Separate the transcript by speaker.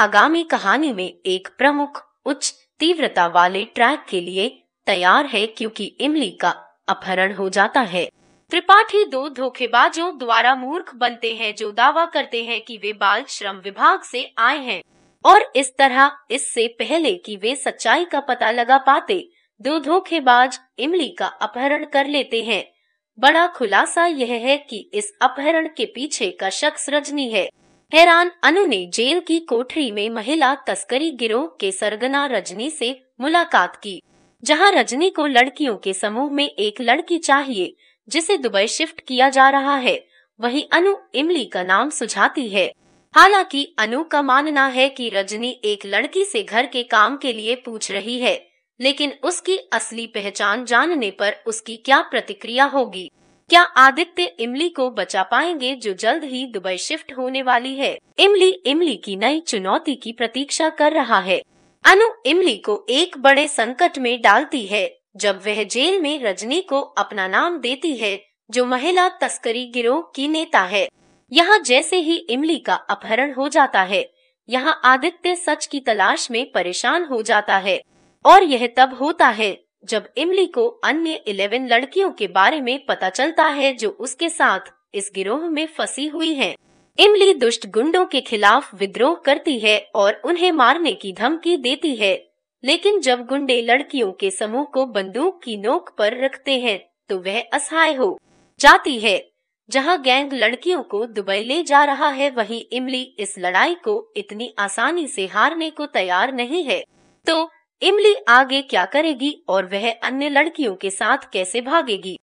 Speaker 1: आगामी कहानी में एक प्रमुख उच्च तीव्रता वाले ट्रैक के लिए तैयार है क्योंकि इमली का अपहरण हो जाता है त्रिपाठी दो धोखेबाजों द्वारा मूर्ख बनते हैं जो दावा करते हैं कि वे बाल श्रम विभाग से आए हैं और इस तरह इससे पहले कि वे सच्चाई का पता लगा पाते दो धोखेबाज इमली का अपहरण कर लेते हैं बड़ा खुलासा यह है कि इस अपहरण के पीछे का शख्स रजनी है हैरान अनु ने जेल की कोठरी में महिला तस्करी गिरोह के सरगना रजनी से मुलाकात की जहां रजनी को लड़कियों के समूह में एक लड़की चाहिए जिसे दुबई शिफ्ट किया जा रहा है वहीं अनु इमली का नाम सुझाती है हालांकि अनु का मानना है कि रजनी एक लड़की से घर के काम के लिए पूछ रही है लेकिन उसकी असली पहचान जानने पर उसकी क्या प्रतिक्रिया होगी क्या आदित्य इमली को बचा पाएंगे जो जल्द ही दुबई शिफ्ट होने वाली है इमली इमली की नई चुनौती की प्रतीक्षा कर रहा है अनु इमली को एक बड़े संकट में डालती है जब वह जेल में रजनी को अपना नाम देती है जो महिला तस्करी गिरोह की नेता है यहाँ जैसे ही इमली का अपहरण हो जाता है यहाँ आदित्य सच की तलाश में परेशान हो जाता है और यह तब होता है जब इमली को अन्य इलेवन लड़कियों के बारे में पता चलता है जो उसके साथ इस गिरोह में फंसी हुई हैं। इमली दुष्ट गुंडों के खिलाफ विद्रोह करती है और उन्हें मारने की धमकी देती है लेकिन जब गुंडे लड़कियों के समूह को बंदूक की नोक पर रखते हैं तो वह असहाय हो जाती है जहां गैंग लड़कियों को दुबई ले जा रहा है वहीं इमली इस लड़ाई को इतनी आसानी से हारने को तैयार नहीं है तो इमली आगे क्या करेगी और वह अन्य लड़कियों के साथ कैसे भागेगी